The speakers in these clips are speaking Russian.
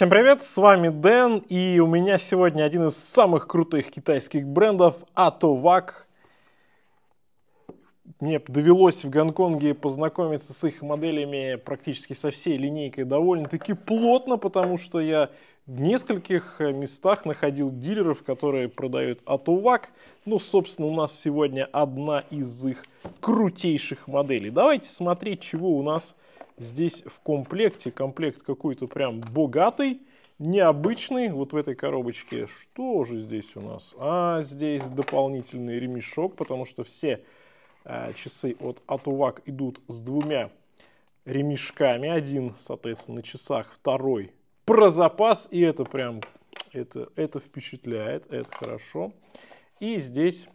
Всем привет, с вами Дэн, и у меня сегодня один из самых крутых китайских брендов Атовак. Мне довелось в Гонконге познакомиться с их моделями практически со всей линейкой довольно-таки плотно, потому что я в нескольких местах находил дилеров, которые продают Атувак. Ну, собственно, у нас сегодня одна из их крутейших моделей. Давайте смотреть, чего у нас Здесь в комплекте, комплект какой-то прям богатый, необычный, вот в этой коробочке. Что же здесь у нас? А, здесь дополнительный ремешок, потому что все а, часы от Атувак идут с двумя ремешками. Один, соответственно, на часах, второй про запас, и это прям, это, это впечатляет, это хорошо. И здесь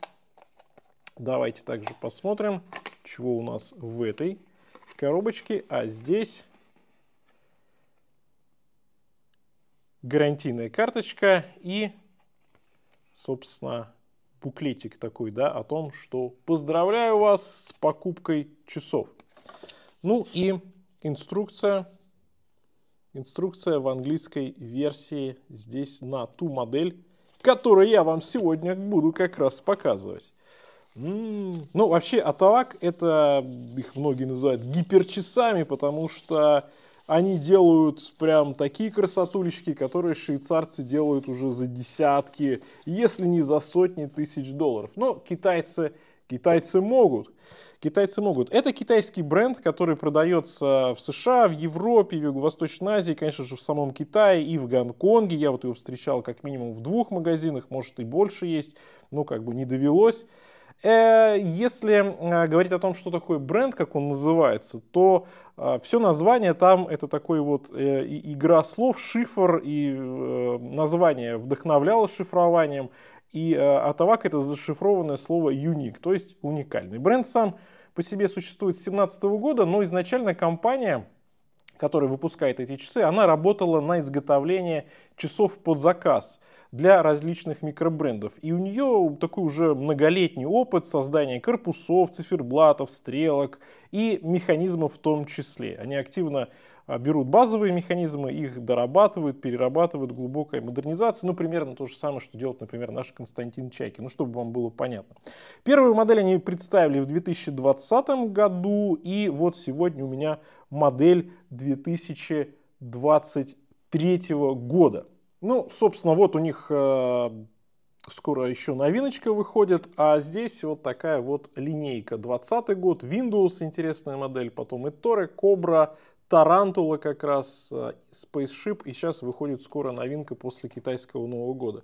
давайте также посмотрим, чего у нас в этой коробочки, а здесь гарантийная карточка и, собственно, буклетик такой, да, о том, что поздравляю вас с покупкой часов. Ну и инструкция. Инструкция в английской версии здесь на ту модель, которую я вам сегодня буду как раз показывать. Mm. Ну, вообще, Атавак, это, их многие называют гиперчасами, потому что они делают прям такие красотулечки, которые швейцарцы делают уже за десятки, если не за сотни тысяч долларов. Но китайцы, китайцы могут. Китайцы могут. Это китайский бренд, который продается в США, в Европе, в Юго-Восточной Азии, конечно же, в самом Китае и в Гонконге. Я вот его встречал как минимум в двух магазинах, может и больше есть, но как бы не довелось. Э, если э, говорить о том, что такое бренд, как он называется, то э, все название там это такой вот игра слов, шифр и название вдохновляло шифрованием. И от это зашифрованное слово unique, то есть уникальный. Бренд сам по себе существует с 2017 года, но изначально компания которая выпускает эти часы, она работала на изготовление часов под заказ для различных микробрендов. И у нее такой уже многолетний опыт создания корпусов, циферблатов, стрелок и механизмов в том числе. Они активно а, берут базовые механизмы, их дорабатывают, перерабатывают, глубокая модернизация. Ну, примерно то же самое, что делает, например, наш Константин Чайки. Ну, чтобы вам было понятно. Первую модель они представили в 2020 году, и вот сегодня у меня модель 2023 года. Ну, собственно, вот у них э, скоро еще новиночка выходит, а здесь вот такая вот линейка. 20 год, Windows интересная модель, потом и Торы, Кобра, Тарантула как раз, э, Spaceship, и сейчас выходит скоро новинка после китайского Нового года.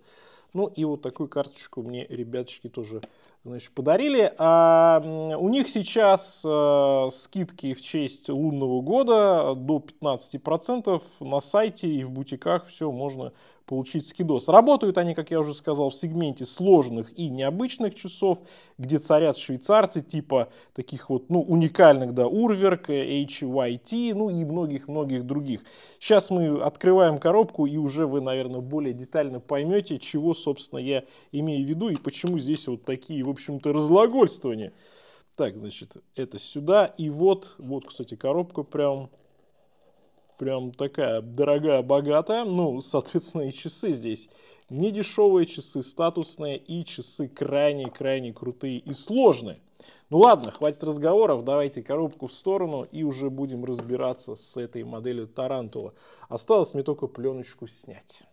Ну и вот такую карточку мне ребяточки тоже значит, подарили. А у них сейчас э, скидки в честь лунного года до 15%. На сайте и в бутиках все можно получить скидос. Работают они, как я уже сказал, в сегменте сложных и необычных часов, где царят швейцарцы типа таких вот ну, уникальных, да, Урверк, HYT, ну и многих-многих других. Сейчас мы открываем коробку и уже вы, наверное, более детально поймете, чего, собственно, я имею в виду и почему здесь вот такие, в общем-то, разлагольствования. Так, значит, это сюда. И вот, вот, кстати, коробка прям прям такая дорогая, богатая. Ну, соответственно, и часы здесь не дешевые, часы статусные и часы крайне-крайне крутые и сложные. Ну ладно, хватит разговоров, давайте коробку в сторону и уже будем разбираться с этой моделью Тарантула. Осталось мне только пленочку снять.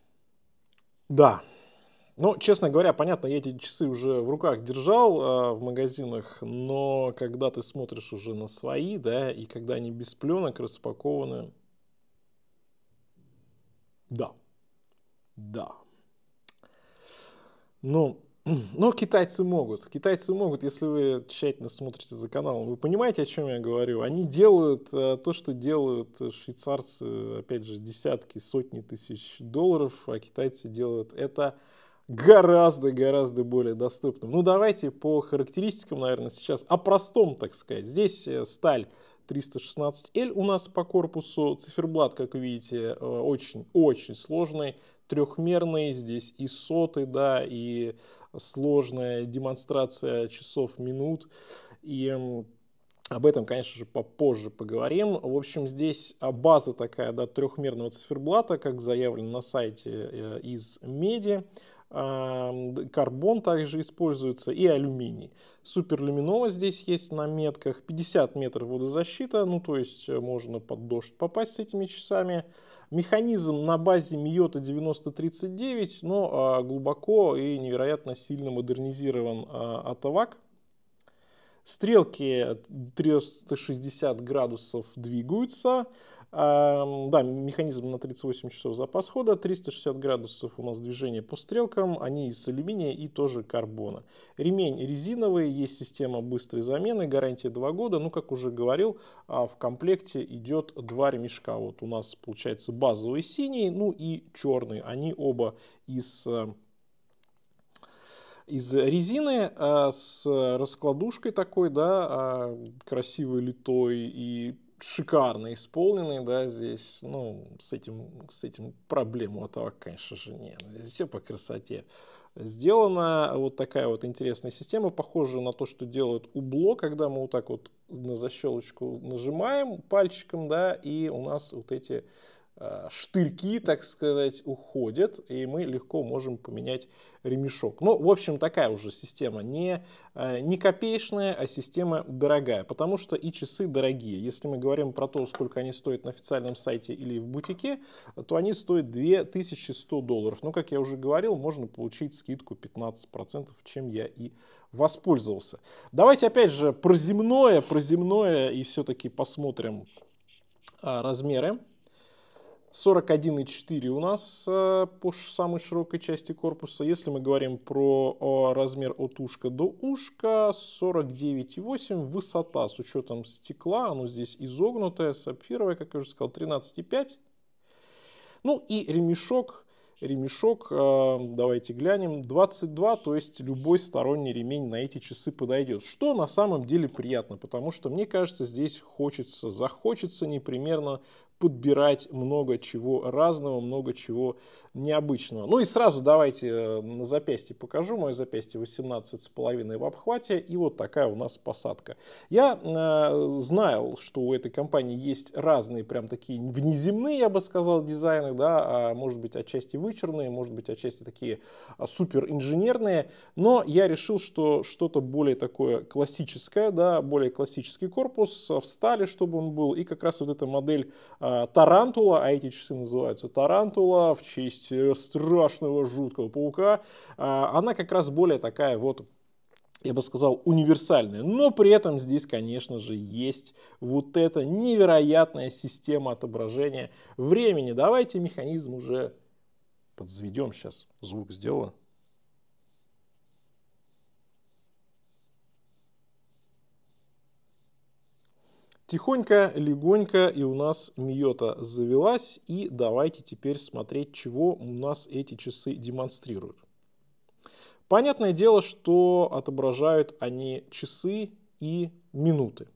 Да, ну, честно говоря, понятно, я эти часы уже в руках держал э, в магазинах, но когда ты смотришь уже на свои, да, и когда они без пленок распакованы, да. Да. Но, ну, но китайцы могут. Китайцы могут, если вы тщательно смотрите за каналом. Вы понимаете, о чем я говорю? Они делают э, то, что делают швейцарцы, опять же, десятки, сотни тысяч долларов, а китайцы делают это гораздо-гораздо более доступным. Ну, давайте по характеристикам, наверное, сейчас о простом, так сказать. Здесь э, сталь 316L у нас по корпусу. Циферблат, как видите, очень-очень э, сложный, трехмерный. Здесь и соты, да, и сложная демонстрация часов, минут. И об этом, конечно же, попозже поговорим. В общем, здесь а, база такая, да, трехмерного циферблата, как заявлено на сайте э, из меди карбон также используется и алюминий. Суперлюминова здесь есть на метках, 50 метров водозащита, ну то есть э, можно под дождь попасть с этими часами. Механизм на базе Miyota 9039, но а, глубоко и невероятно сильно модернизирован а, от Стрелки 360 градусов двигаются. Да, механизм на 38 часов запас хода, 360 градусов у нас движение по стрелкам, они из алюминия и тоже карбона. Ремень резиновый, есть система быстрой замены, гарантия 2 года. Ну, как уже говорил, а, в комплекте идет два ремешка. Вот у нас получается базовый синий, ну и черный. Они оба из э, из резины э, с раскладушкой такой, да, а, красивой литой и шикарно исполненный, да, здесь, ну, с этим, с этим проблем у этого, конечно же, нет. Ну, здесь все по красоте. Сделана вот такая вот интересная система, похожая на то, что делают убло, когда мы вот так вот на защелочку нажимаем пальчиком, да, и у нас вот эти Э, штырьки, так сказать, уходят, и мы легко можем поменять ремешок. Ну, в общем, такая уже система не, э, не копеечная, а система дорогая, потому что и часы дорогие. Если мы говорим про то, сколько они стоят на официальном сайте или в бутике, то они стоят 2100 долларов. Но, как я уже говорил, можно получить скидку 15%, чем я и воспользовался. Давайте опять же про земное, про земное и все-таки посмотрим э, размеры. 41,4 у нас э, по самой широкой части корпуса. Если мы говорим про о, размер от ушка до ушка, 49,8. Высота с учетом стекла, оно здесь изогнутое, сапфировое, как я уже сказал, 13,5. Ну и ремешок, ремешок, э, давайте глянем, 22, то есть любой сторонний ремень на эти часы подойдет. Что на самом деле приятно, потому что мне кажется, здесь хочется, захочется непримерно подбирать много чего разного, много чего необычного. Ну и сразу давайте э, на запястье покажу. Мое запястье с половиной в обхвате и вот такая у нас посадка. Я э, знал, что у этой компании есть разные прям такие внеземные, я бы сказал, дизайны, да, а может быть отчасти вычурные, может быть отчасти такие а, супер инженерные, но я решил, что что-то более такое классическое, да, более классический корпус, э, в стали, чтобы он был, и как раз вот эта модель э, а, Тарантула, а эти часы называются Тарантула в честь э, страшного жуткого паука, а, она как раз более такая вот я бы сказал, универсальная. Но при этом здесь, конечно же, есть вот эта невероятная система отображения времени. Давайте механизм уже подзведем сейчас. Звук сделано. Тихонько, легонько и у нас Миота завелась. И давайте теперь смотреть, чего у нас эти часы демонстрируют. Понятное дело, что отображают они часы и минуты.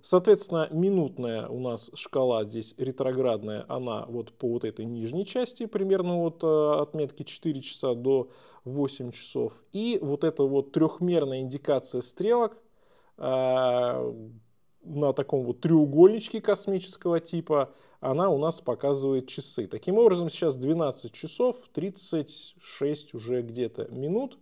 Соответственно, минутная у нас шкала здесь ретроградная, она вот по вот этой нижней части, примерно от э, отметки 4 часа до 8 часов. И вот эта вот трехмерная индикация стрелок, э, на таком вот треугольничке космического типа, она у нас показывает часы. Таким образом, сейчас 12 часов 36 уже где-то минут.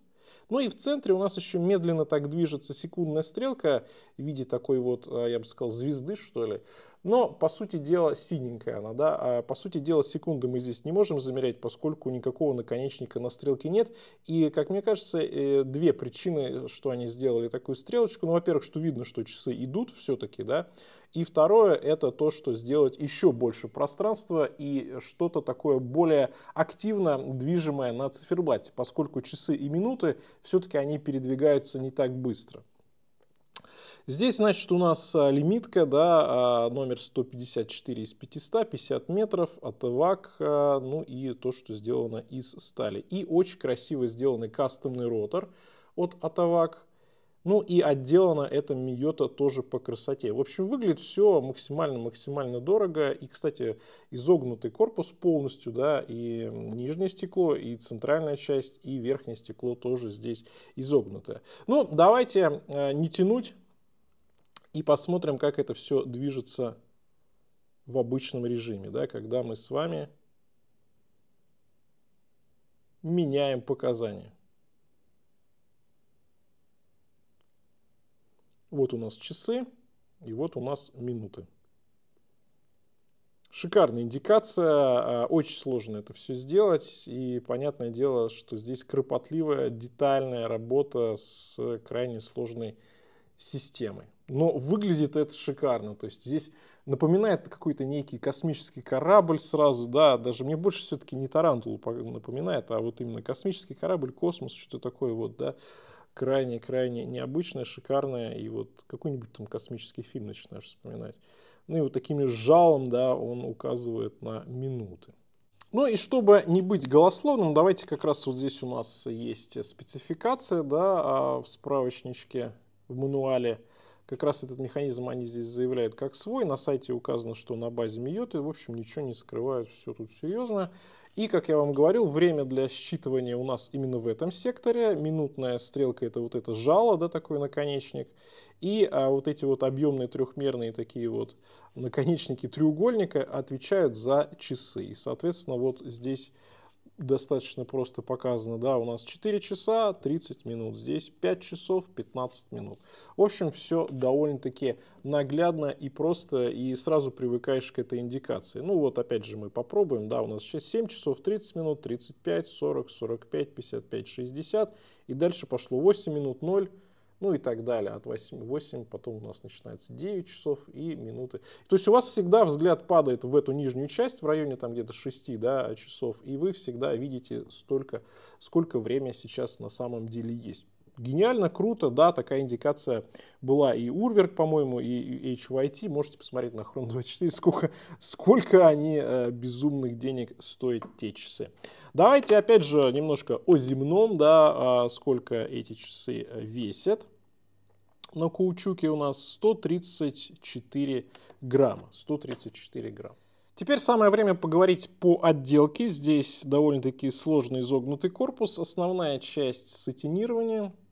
Ну и в центре у нас еще медленно так движется секундная стрелка в виде такой вот, а, я бы сказал, звезды, что ли. Но, по сути дела, синенькая она, да. А, по сути дела, секунды мы здесь не можем замерять, поскольку никакого наконечника на стрелке нет. И, как мне кажется, э, две причины, что они сделали такую стрелочку. Ну, во-первых, что видно, что часы идут все-таки, да. И второе, это то, что сделать еще больше пространства и что-то такое более активно движимое на циферблате, поскольку часы и минуты все-таки они передвигаются не так быстро. Здесь, значит, у нас а, лимитка, да, а, номер 154 из 500, 50 метров, атевак, а, ну и то, что сделано из стали. И очень красиво сделанный кастомный ротор от атевак. Ну и отделана эта Миота тоже по красоте. В общем, выглядит все максимально-максимально дорого. И, кстати, изогнутый корпус полностью, да, и нижнее стекло, и центральная часть, и верхнее стекло тоже здесь изогнутое. Ну, давайте э, не тянуть и посмотрим, как это все движется в обычном режиме, да, когда мы с вами меняем показания. Вот у нас часы и вот у нас минуты. Шикарная индикация, а, очень сложно это все сделать, и понятное дело, что здесь кропотливая, детальная работа с крайне сложной системой. Но выглядит это шикарно, то есть здесь напоминает какой-то некий космический корабль сразу, да, даже мне больше все-таки не Тарантул напоминает, а вот именно космический корабль, космос, что то такое вот, да, крайне-крайне необычное, шикарное, и вот какой-нибудь там космический фильм начинаешь вспоминать. Ну и вот такими жалом, да, он указывает на минуты. Ну и чтобы не быть голословным, давайте как раз вот здесь у нас есть спецификация, да, а в справочничке, в мануале. Как раз этот механизм они здесь заявляют как свой. На сайте указано, что на базе Миоты, в общем, ничего не скрывают, все тут серьезно. И, как я вам говорил, время для считывания у нас именно в этом секторе. Минутная стрелка это вот это жало, да, такой наконечник. И а, вот эти вот объемные трехмерные такие вот наконечники треугольника отвечают за часы. И, соответственно, вот здесь достаточно просто показано, да, у нас 4 часа 30 минут, здесь 5 часов 15 минут. В общем, все довольно-таки наглядно и просто, и сразу привыкаешь к этой индикации. Ну вот, опять же, мы попробуем, да, у нас сейчас 7 часов 30 минут, 35, 40, 45, 55, 60, и дальше пошло 8 минут, 0, ну и так далее. От 8, 8 потом у нас начинается 9 часов и минуты. То есть у вас всегда взгляд падает в эту нижнюю часть в районе там где-то 6 да, часов, и вы всегда видите столько, сколько время сейчас на самом деле есть гениально, круто, да, такая индикация была и Урверк, по-моему, и HYT. Можете посмотреть на Chrome 24, сколько, сколько они э, безумных денег стоят те часы. Давайте опять же немножко о земном, да, э, сколько эти часы э, весят на каучуке у нас 134 грамма. 134 грамма. Теперь самое время поговорить по отделке. Здесь довольно-таки сложный изогнутый корпус. Основная часть сатинирования –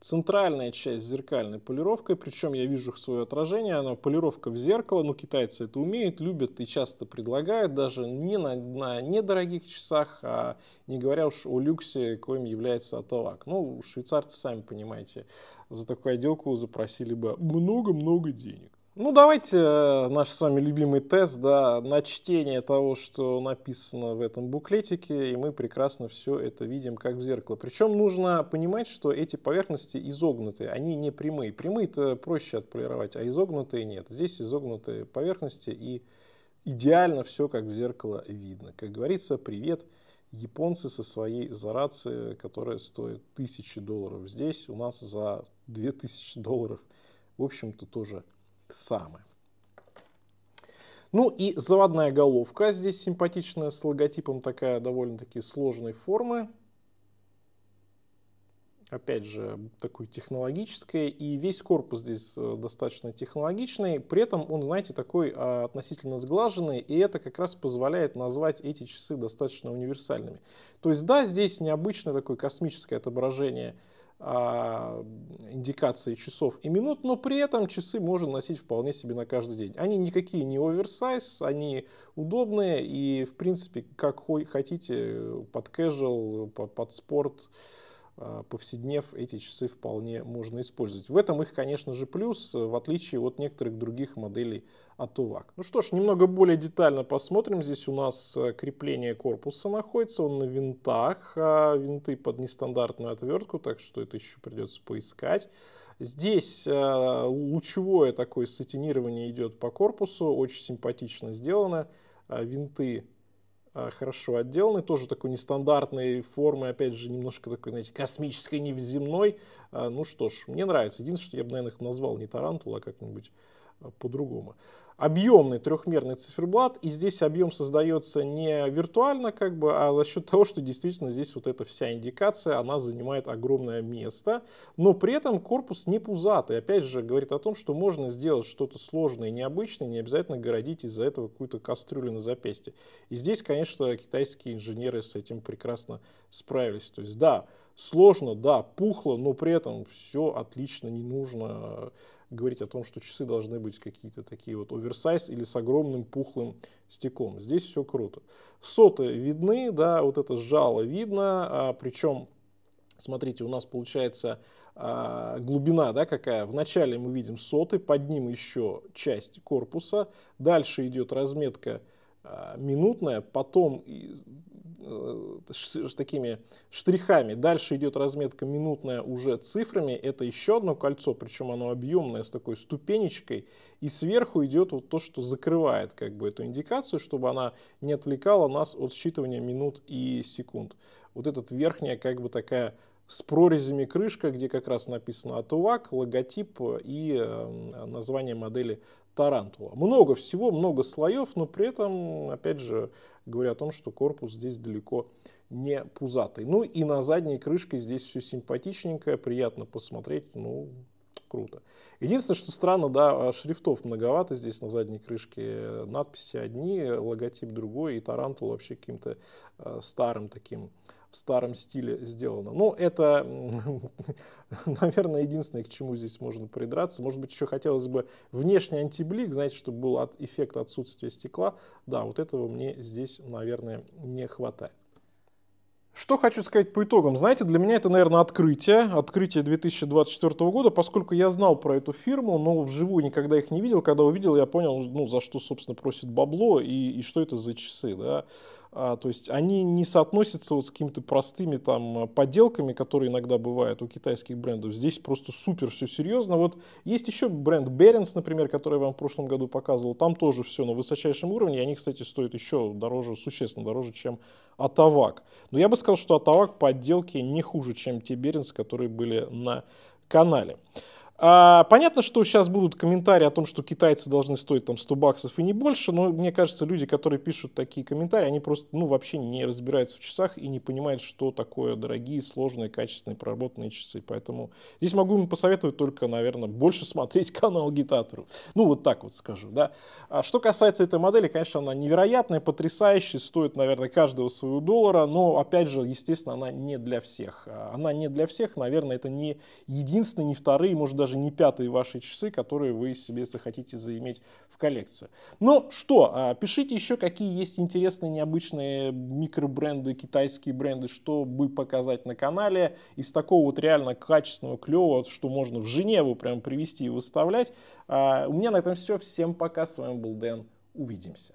центральная часть зеркальной полировкой, причем я вижу свое отражение, она полировка в зеркало, ну китайцы это умеют, любят и часто предлагают, даже не на, на недорогих часах, а не говоря уж о люксе, коим является Аталак. Ну, швейцарцы, сами понимаете, за такую отделку запросили бы много-много денег. Ну, давайте э, наш с вами любимый тест, да, на чтение того, что написано в этом буклетике, и мы прекрасно все это видим как в зеркало. Причем нужно понимать, что эти поверхности изогнутые, они не прямые. Прямые-то проще отполировать, а изогнутые нет. Здесь изогнутые поверхности, и идеально все как в зеркало видно. Как говорится, привет, японцы со своей зарацией, которая стоит тысячи долларов здесь, у нас за 2000 долларов, в общем-то, тоже самое. Ну и заводная головка здесь симпатичная, с логотипом такая довольно-таки сложной формы. Опять же, такой технологической. И весь корпус здесь э, достаточно технологичный. При этом он, знаете, такой а, относительно сглаженный. И это как раз позволяет назвать эти часы достаточно универсальными. То есть да, здесь необычное такое космическое отображение – а, индикации часов и минут, но при этом часы можно носить вполне себе на каждый день. Они никакие не оверсайз, они удобные и, в принципе, как хотите, под casual, под спорт, а, повседнев эти часы вполне можно использовать. В этом их, конечно же, плюс, в отличие от некоторых других моделей от Увак Ну что ж, немного более детально посмотрим. Здесь у нас э, крепление корпуса находится, он на винтах, а винты под нестандартную отвертку, так что это еще придется поискать. Здесь э, лучевое такое сатинирование идет по корпусу, очень симпатично сделано. А винты а, хорошо отделанный, тоже такой нестандартной формы, опять же, немножко такой, знаете, космической, невземной, а, ну что ж, мне нравится. Единственное, что я бы, наверное, их назвал не тарантула, а как-нибудь а, по-другому. Объемный трехмерный циферблат, и здесь объем создается не виртуально, как бы, а за счет того, что действительно здесь вот эта вся индикация, она занимает огромное место, но при этом корпус не пузатый. Опять же, говорит о том, что можно сделать что-то сложное и необычное, не обязательно городить из-за этого какую-то кастрюлю на запястье. И здесь, конечно, китайские инженеры с этим прекрасно справились. То есть, да, Сложно, да, пухло, но при этом все отлично, не нужно э, говорить о том, что часы должны быть какие-то такие вот оверсайз или с огромным пухлым стеклом. Здесь все круто. Соты видны, да, вот это жало видно, а, причем, смотрите, у нас получается а, глубина, да, какая. Вначале мы видим соты, под ним еще часть корпуса, дальше идет разметка а, минутная, потом э, такими штрихами. Дальше идет разметка минутная уже цифрами. Это еще одно кольцо, причем оно объемное с такой ступенечкой. И сверху идет вот то, что закрывает как бы эту индикацию, чтобы она не отвлекала нас от считывания минут и секунд. Вот этот верхняя как бы такая с прорезями крышка, где как раз написано «Атувак», логотип и э, название модели тарантула. Много всего, много слоев, но при этом, опять же, говоря о том, что корпус здесь далеко не пузатый. Ну и на задней крышке здесь все симпатичненько, приятно посмотреть, ну, круто. Единственное, что странно, да, а шрифтов многовато здесь на задней крышке, надписи одни, логотип другой, и тарантул вообще каким-то э, старым таким в старом стиле сделано. Ну, это, наверное, единственное, к чему здесь можно придраться. Может быть, еще хотелось бы внешний антиблик, знаете, чтобы был от, эффект отсутствия стекла. Да, вот этого мне здесь, наверное, не хватает. Что хочу сказать по итогам. Знаете, для меня это, наверное, открытие. Открытие 2024 года, поскольку я знал про эту фирму, но вживую никогда их не видел. Когда увидел, я понял, ну, за что, собственно, просит бабло и, и что это за часы. Да? А, То есть они не соотносятся вот с какими-то простыми там э, подделками, которые иногда бывают у китайских брендов. Здесь просто супер все серьезно. Вот есть еще бренд Беренс, например, который я вам в прошлом году показывал. Там тоже все на высочайшем уровне. они, кстати, стоят еще дороже, существенно дороже, чем Атавак. Но я бы сказал, что Атавак подделки не хуже, чем те Беренс, которые были на канале. А, понятно, что сейчас будут комментарии о том, что китайцы должны стоить там 100 баксов и не больше, но мне кажется, люди, которые пишут такие комментарии, они просто ну, вообще не разбираются в часах и не понимают, что такое дорогие, сложные, качественные, проработанные часы. Поэтому здесь могу им посоветовать только, наверное, больше смотреть канал Гитатору. Ну, вот так вот скажу, да. А что касается этой модели, конечно, она невероятная, потрясающая, стоит, наверное, каждого своего доллара, но, опять же, естественно, она не для всех. А, она не для всех, наверное, это не единственные, не вторые, может, даже даже не пятые ваши часы, которые вы себе захотите заиметь в коллекцию. Ну что, а, пишите еще, какие есть интересные, необычные микробренды, китайские бренды, что бы показать на канале. Из такого вот реально качественного, клевого, что можно в Женеву прям привезти и выставлять. А, у меня на этом все. Всем пока. С вами был Дэн. Увидимся.